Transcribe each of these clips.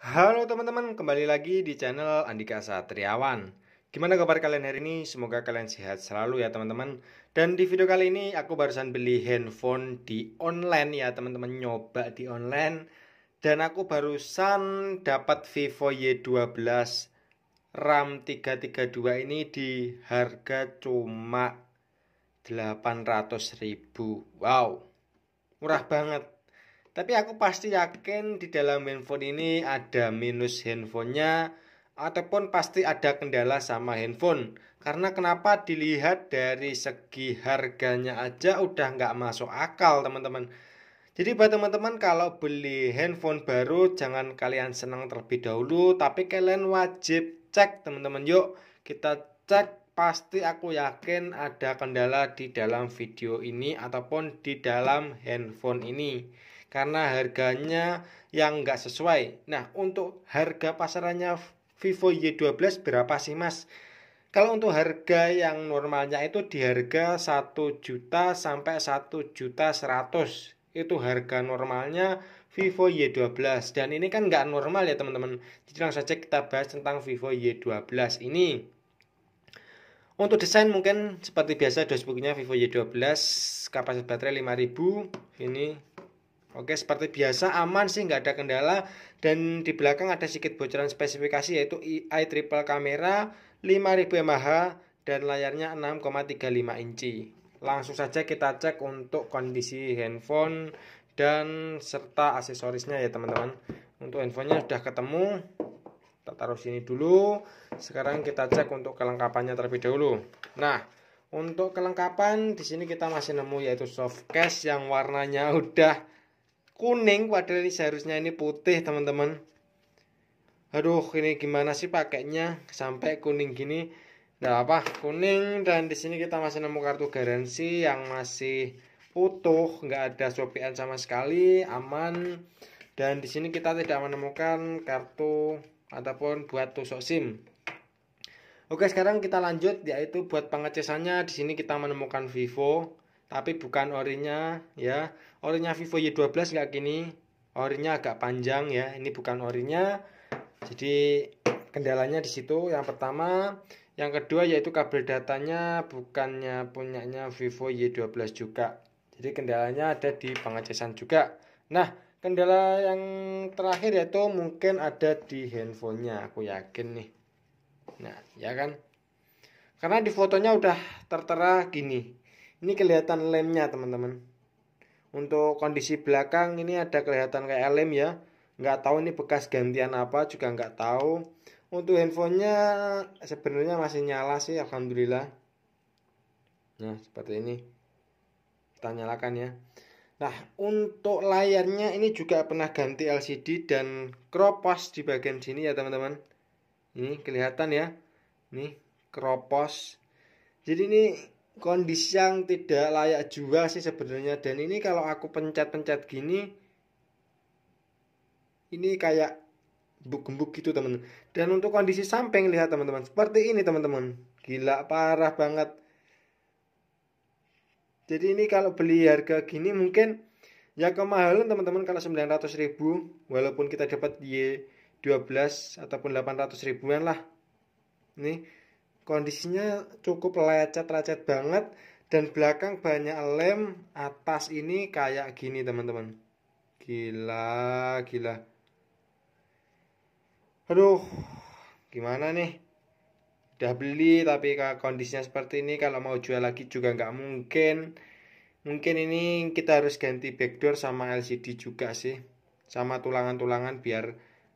Halo teman-teman, kembali lagi di channel Andika Satriawan. Gimana kabar kalian hari ini? Semoga kalian sehat selalu ya teman-teman. Dan di video kali ini aku barusan beli handphone di online ya teman-teman, nyoba di online. Dan aku barusan dapat Vivo Y12 RAM 332 ini di harga cuma 800 ribu. Wow. Murah banget tapi aku pasti yakin di dalam handphone ini ada minus handphonenya ataupun pasti ada kendala sama handphone. Karena kenapa dilihat dari segi harganya aja udah nggak masuk akal teman-teman. Jadi buat teman-teman kalau beli handphone baru jangan kalian senang terlebih dahulu tapi kalian wajib cek teman-teman yuk kita cek pasti aku yakin ada kendala di dalam video ini ataupun di dalam handphone ini karena harganya yang nggak sesuai. Nah, untuk harga pasarannya Vivo Y12 berapa sih mas? Kalau untuk harga yang normalnya itu di harga 1 juta sampai 1 juta 100 itu harga normalnya Vivo Y12 dan ini kan nggak normal ya teman-teman jadi langsung saja kita bahas tentang Vivo Y12 ini untuk desain mungkin seperti biasa dashboardnya Vivo Y12 kapasitas baterai 5000 ini Oke, seperti biasa aman sih nggak ada kendala dan di belakang ada sedikit bocoran spesifikasi yaitu i triple kamera 5000 mAh dan layarnya 6,35 inci. Langsung saja kita cek untuk kondisi handphone dan serta aksesorisnya ya teman-teman. Untuk handphonenya sudah ketemu. Kita taruh sini dulu. Sekarang kita cek untuk kelengkapannya terlebih dahulu. Nah, untuk kelengkapan di sini kita masih nemu yaitu soft case yang warnanya udah kuning padahal ini seharusnya ini putih teman-teman aduh ini gimana sih pakainya sampai kuning gini nah apa kuning dan di sini kita masih nemu kartu garansi yang masih utuh nggak ada sopian sama sekali aman dan di sini kita tidak menemukan kartu ataupun buat tusuk sim oke sekarang kita lanjut yaitu buat pengecasannya. di sini kita menemukan vivo tapi bukan orinya ya orinya Vivo Y12 nggak gini orinya agak panjang ya ini bukan orinya jadi kendalanya di situ yang pertama yang kedua yaitu kabel datanya bukannya punyanya Vivo Y12 juga jadi kendalanya ada di pengecasan juga nah kendala yang terakhir yaitu mungkin ada di handphonenya aku yakin nih nah ya kan karena di fotonya udah tertera gini ini kelihatan lemnya teman-teman untuk kondisi belakang ini ada kelihatan kayak lem ya nggak tahu ini bekas gantian apa juga nggak tahu untuk handphonenya sebenarnya masih nyala sih alhamdulillah nah seperti ini kita nyalakan ya nah untuk layarnya ini juga pernah ganti LCD dan kropos di bagian sini ya teman-teman ini kelihatan ya ini kropos jadi ini kondisi yang tidak layak jual sih sebenarnya dan ini kalau aku pencet-pencet gini ini kayak gembuk-gembuk gitu teman dan untuk kondisi samping lihat teman-teman seperti ini teman-teman gila parah banget jadi ini kalau beli harga gini mungkin ya kemahalan teman-teman kalau 900 ribu walaupun kita dapat Y12 ataupun 800 ribuan lah nih kondisinya cukup lecet-lecet banget dan belakang banyak lem atas ini kayak gini teman-teman gila gila aduh gimana nih udah beli tapi kondisinya seperti ini kalau mau jual lagi juga nggak mungkin mungkin ini kita harus ganti backdoor sama LCD juga sih sama tulangan-tulangan biar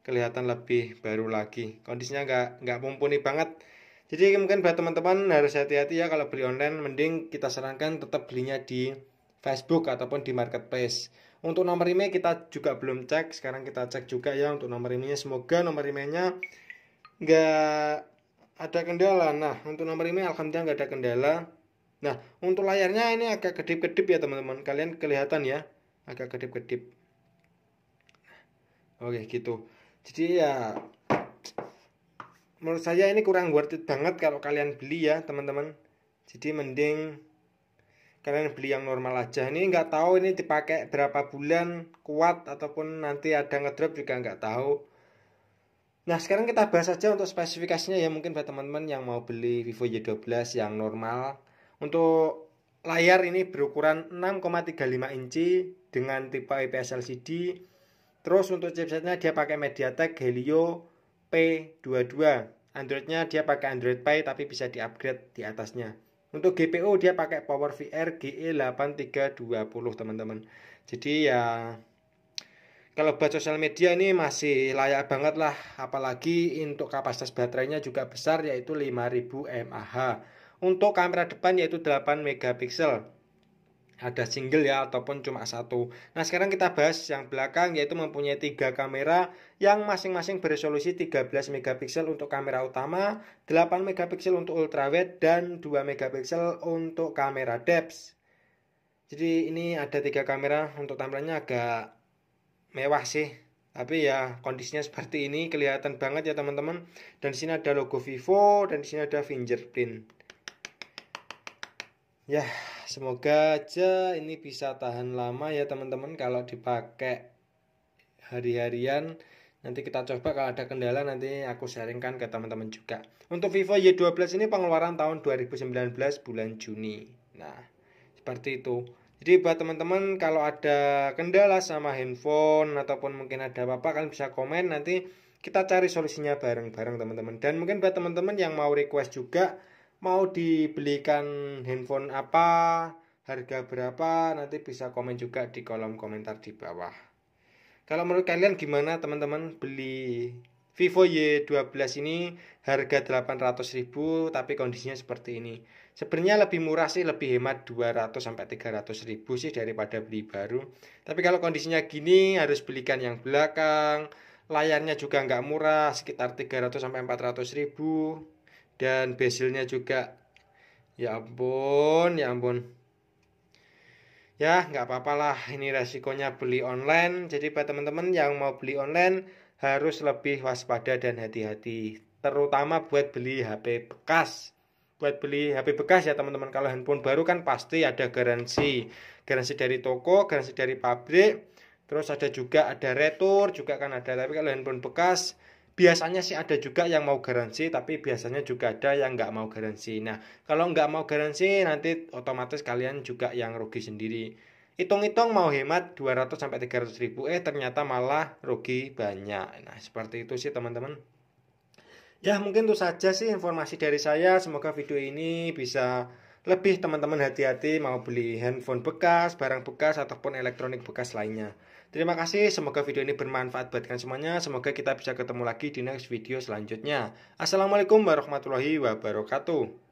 kelihatan lebih baru lagi kondisinya nggak nggak mumpuni banget jadi mungkin buat teman-teman harus hati-hati ya kalau beli online mending kita sarankan tetap belinya di Facebook ataupun di marketplace untuk nomor email kita juga belum cek sekarang kita cek juga ya untuk nomor emailnya semoga nomor emailnya nggak ada kendala nah untuk nomor email alhamdulillah nggak ada kendala nah untuk layarnya ini agak kedip-kedip ya teman-teman kalian kelihatan ya agak kedip-kedip oke gitu jadi ya menurut saya ini kurang worth it banget kalau kalian beli ya teman-teman jadi mending kalian beli yang normal aja ini nggak tahu ini dipakai berapa bulan kuat ataupun nanti ada ngedrop juga nggak tahu nah sekarang kita bahas aja untuk spesifikasinya ya mungkin buat teman-teman yang mau beli Vivo Y12 yang normal untuk layar ini berukuran 6,35 inci dengan tipe IPS LCD terus untuk chipsetnya dia pakai MediaTek Helio P22 Androidnya dia pakai Android Pie tapi bisa diupgrade di atasnya. Untuk GPU dia pakai PowerVR GE8320 teman-teman. Jadi ya kalau buat sosial media ini masih layak banget lah apalagi untuk kapasitas baterainya juga besar yaitu 5000 mAh. Untuk kamera depan yaitu 8 megapiksel ada single ya ataupun cuma satu. Nah sekarang kita bahas yang belakang yaitu mempunyai tiga kamera yang masing-masing beresolusi 13 megapiksel untuk kamera utama, 8 megapiksel untuk ultrawide dan 2 megapiksel untuk kamera depth. Jadi ini ada tiga kamera untuk tampilannya agak mewah sih. Tapi ya kondisinya seperti ini kelihatan banget ya teman-teman. Dan di sini ada logo Vivo dan di sini ada fingerprint. Ya, semoga aja ini bisa tahan lama ya teman-teman kalau dipakai hari-harian nanti kita coba kalau ada kendala nanti aku sharingkan ke teman-teman juga untuk Vivo Y12 ini pengeluaran tahun 2019 bulan Juni nah seperti itu jadi buat teman-teman kalau ada kendala sama handphone ataupun mungkin ada apa-apa kalian bisa komen nanti kita cari solusinya bareng-bareng teman-teman dan mungkin buat teman-teman yang mau request juga mau dibelikan handphone apa, harga berapa, nanti bisa komen juga di kolom komentar di bawah. Kalau menurut kalian gimana teman-teman beli Vivo Y12 ini harga ribu, tapi kondisinya seperti ini. Sebenarnya lebih murah sih, lebih hemat 200 sampai ribu sih daripada beli baru. Tapi kalau kondisinya gini harus belikan yang belakang. Layarnya juga nggak murah, sekitar 300 sampai ribu dan bezelnya juga ya ampun ya ampun ya nggak apa-apalah ini resikonya beli online jadi buat teman-teman yang mau beli online harus lebih waspada dan hati-hati terutama buat beli HP bekas buat beli HP bekas ya teman-teman kalau handphone baru kan pasti ada garansi garansi dari toko garansi dari pabrik terus ada juga ada retur juga kan ada tapi kalau handphone bekas biasanya sih ada juga yang mau garansi tapi biasanya juga ada yang nggak mau garansi nah kalau nggak mau garansi nanti otomatis kalian juga yang rugi sendiri hitung-hitung mau hemat 200 sampai 300 ribu eh ternyata malah rugi banyak nah seperti itu sih teman-teman ya mungkin itu saja sih informasi dari saya semoga video ini bisa lebih teman-teman hati-hati mau beli handphone bekas, barang bekas ataupun elektronik bekas lainnya. Terima kasih, semoga video ini bermanfaat buat kalian semuanya. Semoga kita bisa ketemu lagi di next video selanjutnya. Assalamualaikum warahmatullahi wabarakatuh.